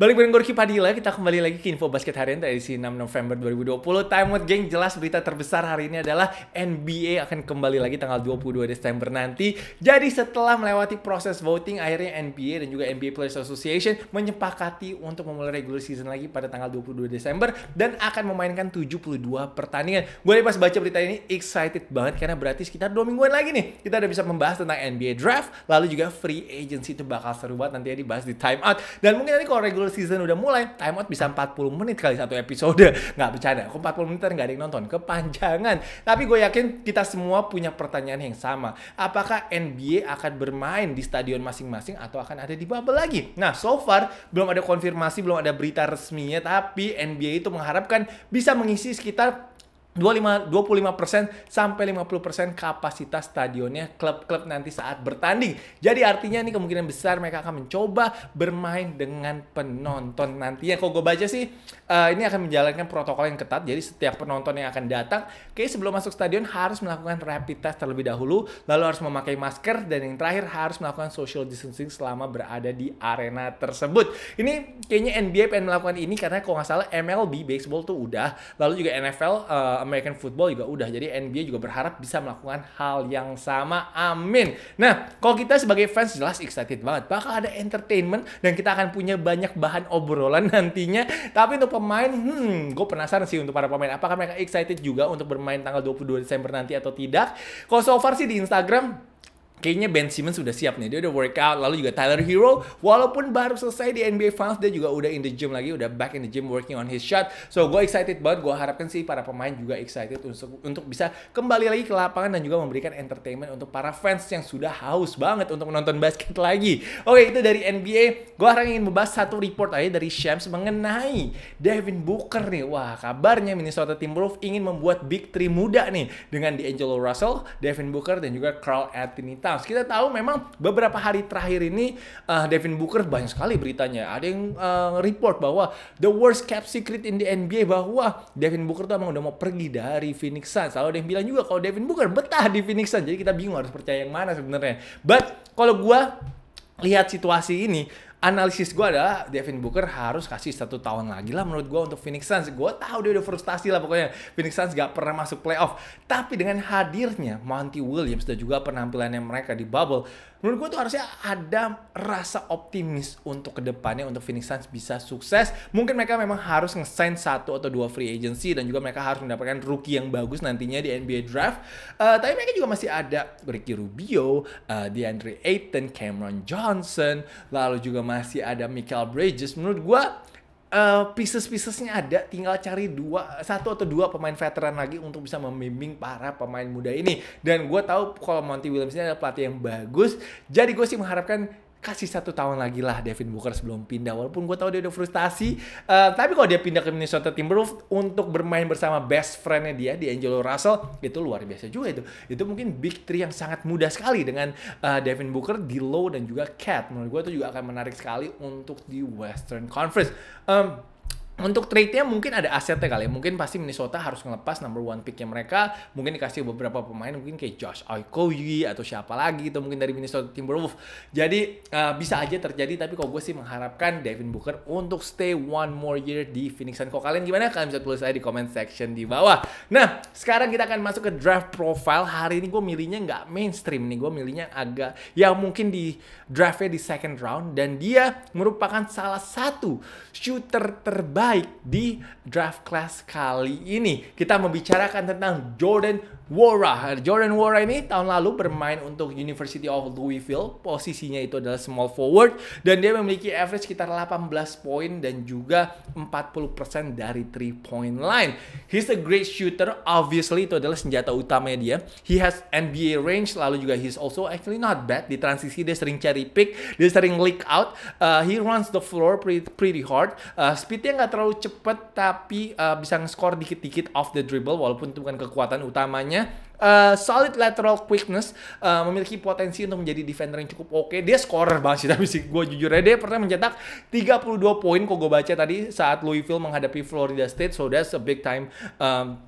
Balik bareng Gorky Padilla, kita kembali lagi ke Info Basket hari Harian edisi 6 November 2020. Time with geng, jelas berita terbesar hari ini adalah NBA akan kembali lagi tanggal 22 Desember nanti. Jadi setelah melewati proses voting, akhirnya NBA dan juga NBA Players Association menyepakati untuk memulai regular season lagi pada tanggal 22 Desember dan akan memainkan 72 pertandingan. Gue pas baca berita ini excited banget karena berarti sekitar 2 mingguan lagi nih kita udah bisa membahas tentang NBA Draft, lalu juga free agency itu bakal seru banget nanti ya dibahas di time out. Dan mungkin nanti kalau regular season udah mulai, time out bisa 40 menit kali satu episode. Nggak bercanda, kok 40 menit nggak ada yang nonton, kepanjangan. Tapi gue yakin kita semua punya pertanyaan yang sama. Apakah NBA akan bermain di stadion masing-masing atau akan ada di bubble lagi? Nah, so far belum ada konfirmasi, belum ada berita resminya, tapi NBA itu mengharapkan bisa mengisi sekitar 25 25% sampai 50% kapasitas stadionnya klub-klub nanti saat bertanding. Jadi artinya ini kemungkinan besar mereka akan mencoba bermain dengan penonton nantinya. Kalau gue baca sih uh, ini akan menjalankan protokol yang ketat. Jadi setiap penonton yang akan datang, kayak sebelum masuk stadion harus melakukan rapid test terlebih dahulu, lalu harus memakai masker dan yang terakhir harus melakukan social distancing selama berada di arena tersebut. Ini kayaknya NBA pengen melakukan ini karena kalau nggak salah MLB baseball tuh udah, lalu juga NFL uh, eh, American football juga udah. Jadi NBA juga berharap bisa melakukan hal yang sama. Amin. Nah, kalau kita sebagai fans jelas excited banget. Bakal ada entertainment dan kita akan punya banyak bahan obrolan nantinya. Tapi untuk pemain, hmm, gue penasaran sih untuk para pemain. Apakah mereka excited juga untuk bermain tanggal 22 Desember nanti atau tidak? Kalau so far sih di Instagram, kayaknya Ben Simmons sudah siap nih. Dia udah workout, lalu juga Tyler Hero walaupun baru selesai di NBA Finals dia juga udah in the gym lagi, udah back in the gym working on his shot. So gue excited banget, gue harapkan sih para pemain juga excited untuk untuk bisa kembali lagi ke lapangan dan juga memberikan entertainment untuk para fans yang sudah haus banget untuk menonton basket lagi. Oke, itu dari NBA. Gue harap ingin membahas satu report aja dari Shams mengenai Devin Booker nih. Wah, kabarnya Minnesota Timberwolves ingin membuat big three muda nih dengan D'Angelo Russell, Devin Booker dan juga Carl Anthony Towns Towns. Nah, kita tahu memang beberapa hari terakhir ini uh, Devin Booker banyak sekali beritanya. Ada yang uh, eh, report bahwa the worst cap secret in the NBA bahwa Devin Booker tuh emang udah mau pergi dari Phoenix Suns. Lalu ada yang bilang juga kalau Devin Booker betah di Phoenix Suns. Jadi kita bingung harus percaya yang mana sebenarnya. But kalau gue lihat situasi ini analisis gue adalah Devin Booker harus kasih satu tahun lagi lah menurut gue untuk Phoenix Suns. Gue tahu dia udah frustasi lah pokoknya. Phoenix Suns gak pernah masuk playoff. Tapi dengan hadirnya Monty Williams dan juga penampilannya mereka di bubble, menurut gue tuh harusnya ada rasa optimis untuk kedepannya untuk Phoenix Suns bisa sukses. Mungkin mereka memang harus ngesign satu atau dua free agency dan juga mereka harus mendapatkan rookie yang bagus nantinya di NBA draft. Uh, tapi mereka juga masih ada Ricky Rubio, uh, DeAndre Ayton, Cameron Johnson, lalu juga masih ada Michael Bridges menurut gue uh, pieces-piecesnya ada tinggal cari dua satu atau dua pemain veteran lagi untuk bisa membimbing para pemain muda ini dan gue tahu kalau Monty Williams ini adalah pelatih yang bagus jadi gue sih mengharapkan kasih satu tahun lagi lah Devin Booker sebelum pindah walaupun gue tahu dia udah frustasi uh, tapi kalau dia pindah ke Minnesota Timberwolves untuk bermain bersama best friendnya dia di Angelo Russell itu luar biasa juga itu itu mungkin big three yang sangat mudah sekali dengan uh, Devin Booker di low dan juga Cat menurut gue itu juga akan menarik sekali untuk di Western Conference um, untuk trade-nya mungkin ada asetnya kali ya. Mungkin pasti Minnesota harus ngelepas number one pick-nya mereka. Mungkin dikasih beberapa pemain mungkin kayak Josh Okoye atau siapa lagi atau mungkin dari Minnesota Timberwolves. Jadi uh, bisa aja terjadi tapi kok gue sih mengharapkan Devin Booker untuk stay one more year di Phoenix Suns. Kok kalian gimana? Kalian bisa tulis saya di comment section di bawah. Nah, sekarang kita akan masuk ke draft profile. Hari ini gue milihnya nggak mainstream nih. Gue milihnya agak yang mungkin di draft-nya di second round dan dia merupakan salah satu shooter terbaik baik di draft class kali ini. Kita membicarakan tentang Jordan Wara. Jordan Wara ini tahun lalu bermain untuk University of Louisville. Posisinya itu adalah small forward dan dia memiliki average sekitar 18 poin dan juga 40% dari 3 point line. He's a great shooter. Obviously itu adalah senjata utama dia. He has NBA range lalu juga he's also actually not bad di transisi dia sering cari pick, dia sering leak out. Uh, he runs the floor pretty, pretty hard. Uh, speednya nggak terlalu terlalu cepat tapi uh, bisa nge-score dikit-dikit off the dribble walaupun itu bukan kekuatan utamanya. Uh, solid lateral quickness uh, memiliki potensi untuk menjadi defender yang cukup oke. Okay. Dia scorer banget sih tapi sih gue jujur aja dia pernah mencetak 32 poin kok gue baca tadi saat Louisville menghadapi Florida State so that's a big time um,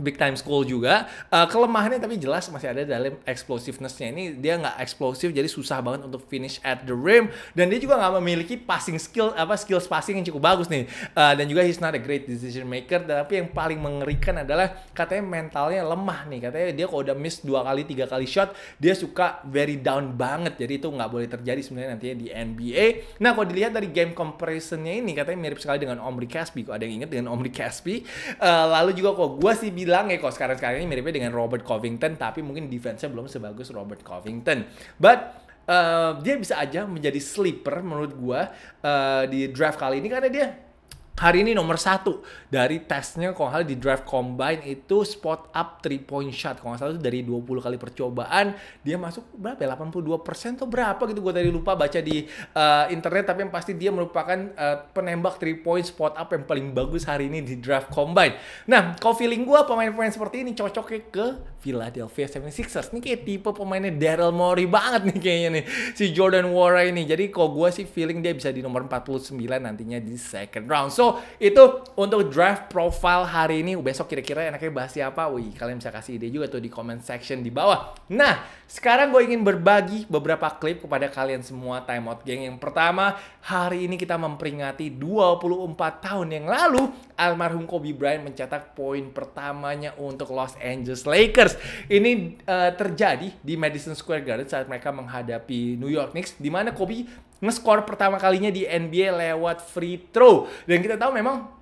big time school juga. Uh, kelemahannya tapi jelas masih ada dalam explosivenessnya ini dia nggak eksplosif jadi susah banget untuk finish at the rim dan dia juga nggak memiliki passing skill apa skills passing yang cukup bagus nih uh, dan juga he's not a great decision maker tapi yang paling mengerikan adalah katanya mentalnya lemah nih katanya dia kalau udah miss dua kali tiga kali shot dia suka very down banget jadi itu nggak boleh terjadi sebenarnya nantinya di NBA. Nah kalau dilihat dari game comparisonnya ini katanya mirip sekali dengan Omri Caspi. kok ada yang inget dengan Omri Caspi. Uh, lalu juga kok gue sih bilang ya kok sekarang-sekarang ini miripnya dengan Robert Covington tapi mungkin defense-nya belum sebagus Robert Covington. But uh, dia bisa aja menjadi sleeper menurut gua uh, di draft kali ini karena dia Hari ini nomor satu dari tesnya kalau hal di drive combine itu spot up 3 point shot. Kalau nggak salah itu dari 20 kali percobaan dia masuk berapa ya? 82% atau berapa gitu gue tadi lupa baca di uh, internet tapi yang pasti dia merupakan uh, penembak 3 point spot up yang paling bagus hari ini di drive combine. Nah, kalau feeling gue pemain-pemain seperti ini cocoknya ke Philadelphia 76ers. Ini kayak tipe pemainnya Daryl Morey banget nih kayaknya nih. Si Jordan Wara ini. Jadi kalau gue sih feeling dia bisa di nomor 49 nantinya di second round. So, itu untuk draft profile hari ini. Besok kira-kira enaknya bahas siapa? Wih, kalian bisa kasih ide juga tuh di comment section di bawah. Nah, sekarang gue ingin berbagi beberapa klip kepada kalian semua Time Out Gang. Yang pertama, hari ini kita memperingati 24 tahun yang lalu almarhum Kobe Bryant mencetak poin pertamanya untuk Los Angeles Lakers. Ini uh, terjadi di Madison Square Garden saat mereka menghadapi New York Knicks di mana Kobe nge-score pertama kalinya di NBA lewat free throw. Dan kita tahu memang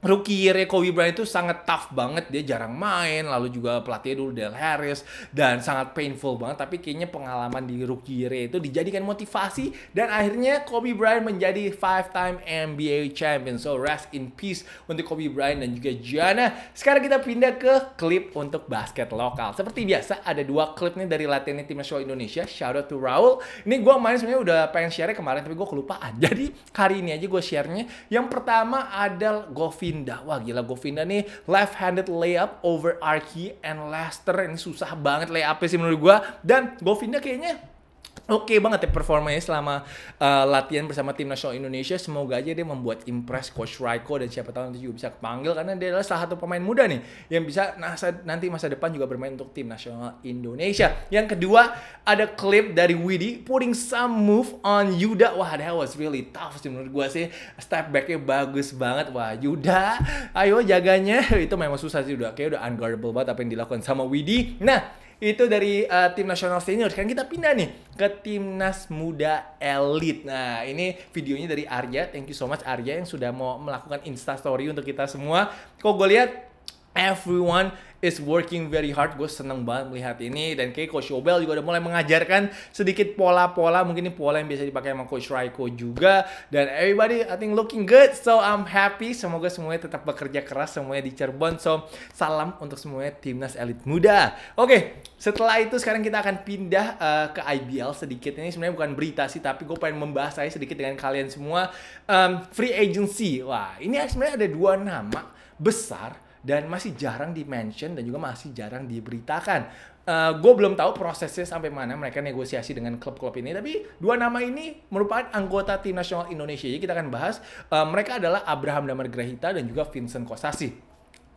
rookie year Kobe Bryant itu sangat tough banget dia jarang main lalu juga pelatihnya dulu Dale Harris dan sangat painful banget tapi kayaknya pengalaman di rookie year itu dijadikan motivasi dan akhirnya Kobe Bryant menjadi five time NBA champion so rest in peace untuk Kobe Bryant dan juga Gianna sekarang kita pindah ke klip untuk basket lokal seperti biasa ada dua klip nih dari latihan tim nasional Indonesia shout out to Raul ini gue main sebenarnya udah pengen share kemarin tapi gue kelupaan jadi hari ini aja gue sharenya yang pertama ada Govi Govinda. Wah gila Govinda nih left-handed layup over Arki and Lester. Ini susah banget layupnya sih menurut gue. Dan Govinda kayaknya oke okay banget ya performanya selama uh, latihan bersama tim nasional Indonesia. Semoga aja dia membuat impress Coach Raiko dan siapa tahu nanti juga bisa kepanggil karena dia adalah salah satu pemain muda nih yang bisa nasa, nanti masa depan juga bermain untuk tim nasional Indonesia. Yang kedua ada klip dari Widi putting some move on Yuda. Wah, that was really tough sih menurut gue sih. Step backnya bagus banget. Wah, Yuda, ayo jaganya. Itu memang susah sih udah kayak udah unguardable banget apa yang dilakukan sama Widi. Nah, itu dari uh, tim nasional senior. Sekarang kita pindah nih ke timnas muda elit. Nah, ini videonya dari Arya. Thank you so much Arya yang sudah mau melakukan Insta story untuk kita semua. Kok gue lihat everyone is working very hard. Gue seneng banget melihat ini dan kayak Coach Obel juga udah mulai mengajarkan sedikit pola-pola. Mungkin ini pola yang biasa dipakai sama Coach Raiko juga. Dan everybody I think looking good. So I'm happy. Semoga semuanya tetap bekerja keras semuanya di Cirebon. So salam untuk semuanya timnas elit muda. Oke, okay, setelah itu sekarang kita akan pindah uh, ke IBL sedikit. Ini sebenarnya bukan berita sih, tapi gue pengen membahas aja sedikit dengan kalian semua. Um, free agency. Wah, ini sebenarnya ada dua nama besar dan masih jarang di mention dan juga masih jarang diberitakan. Uh, eh, gue belum tahu prosesnya sampai mana mereka negosiasi dengan klub-klub ini, tapi dua nama ini merupakan anggota tim nasional Indonesia. Jadi kita akan bahas uh, mereka adalah Abraham Damar Grahita dan juga Vincent Kosasi.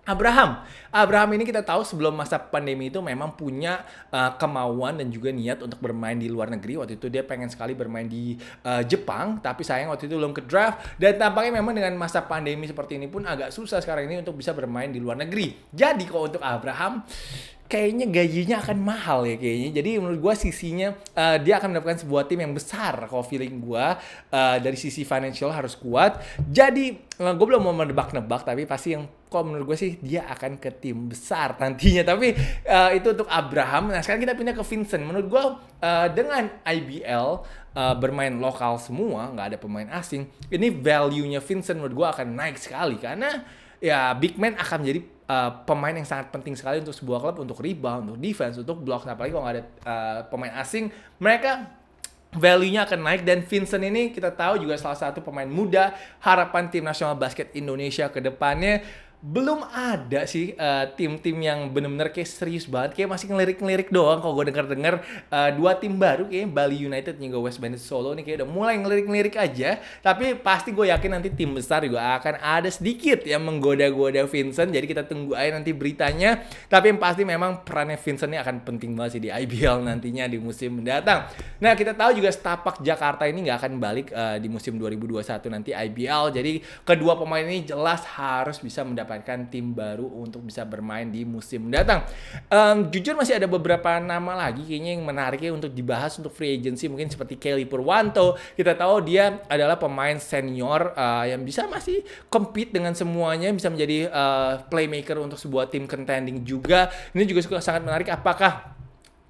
Abraham. Abraham ini kita tahu sebelum masa pandemi itu memang punya uh, kemauan dan juga niat untuk bermain di luar negeri. Waktu itu dia pengen sekali bermain di uh, Jepang, tapi sayang waktu itu belum ke draft. Dan tampaknya memang dengan masa pandemi seperti ini pun agak susah sekarang ini untuk bisa bermain di luar negeri. Jadi kalau untuk Abraham, kayaknya gajinya akan mahal ya kayaknya. Jadi menurut gue sisinya uh, dia akan mendapatkan sebuah tim yang besar. Kalau feeling gue uh, dari sisi financial harus kuat. Jadi gue belum mau menebak-nebak tapi pasti yang kalau menurut gue sih dia akan ke tim besar nantinya. Tapi uh, itu untuk Abraham. Nah sekarang kita pindah ke Vincent. Menurut gue uh, dengan IBL uh, eh, bermain lokal semua, nggak ada pemain asing. Ini value-nya Vincent menurut gue akan naik sekali karena ya big man akan menjadi Uh, pemain yang sangat penting sekali untuk sebuah klub untuk rebound, untuk defense, untuk block, apalagi kalau nggak ada uh, pemain asing, mereka value-nya akan naik dan Vincent ini kita tahu juga salah satu pemain muda harapan tim nasional basket Indonesia ke depannya belum ada sih eh, tim-tim uh, yang bener-bener kayak serius banget kayak masih ngelirik-ngelirik doang kalau gue denger-denger uh, dua tim baru kayak Bali United juga West Bandit Solo nih kayak udah mulai ngelirik-ngelirik aja tapi pasti gue yakin nanti tim besar juga akan ada sedikit yang menggoda-goda Vincent jadi kita tunggu aja nanti beritanya tapi yang pasti memang perannya Vincent ini akan penting banget sih di IBL nantinya di musim mendatang nah kita tahu juga setapak Jakarta ini nggak akan balik uh, di musim 2021 nanti IBL jadi kedua pemain ini jelas harus bisa mendapatkan mendapatkan tim baru untuk bisa bermain di musim mendatang. Um, jujur masih ada beberapa nama lagi kayaknya yang menariknya untuk dibahas untuk free agency mungkin seperti Kelly Purwanto. Kita tahu dia adalah pemain senior uh, yang bisa masih compete dengan semuanya, bisa menjadi uh, playmaker untuk sebuah tim contending juga. Ini juga sangat menarik apakah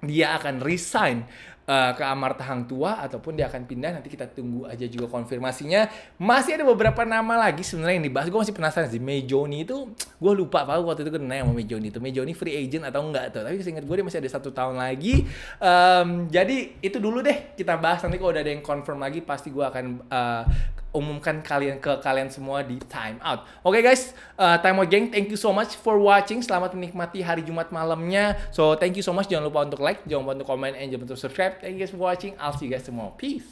dia akan resign uh, ke Amar Hang Tua ataupun dia akan pindah nanti kita tunggu aja juga konfirmasinya masih ada beberapa nama lagi sebenarnya yang dibahas gue masih penasaran sih Mejoni itu gue lupa pak waktu itu gue nanya sama Mejoni itu Mejoni free agent atau enggak tuh tapi seingat gue dia masih ada satu tahun lagi um, jadi itu dulu deh kita bahas nanti kalau udah ada yang confirm lagi pasti gue akan uh, umumkan kalian ke kalian semua di time out. Oke okay guys, uh, time out gang thank you so much for watching. Selamat menikmati hari Jumat malamnya. So thank you so much. Jangan lupa untuk like, jangan lupa untuk comment, and jangan lupa untuk subscribe. Thank you guys for watching. I'll see you guys tomorrow. Peace.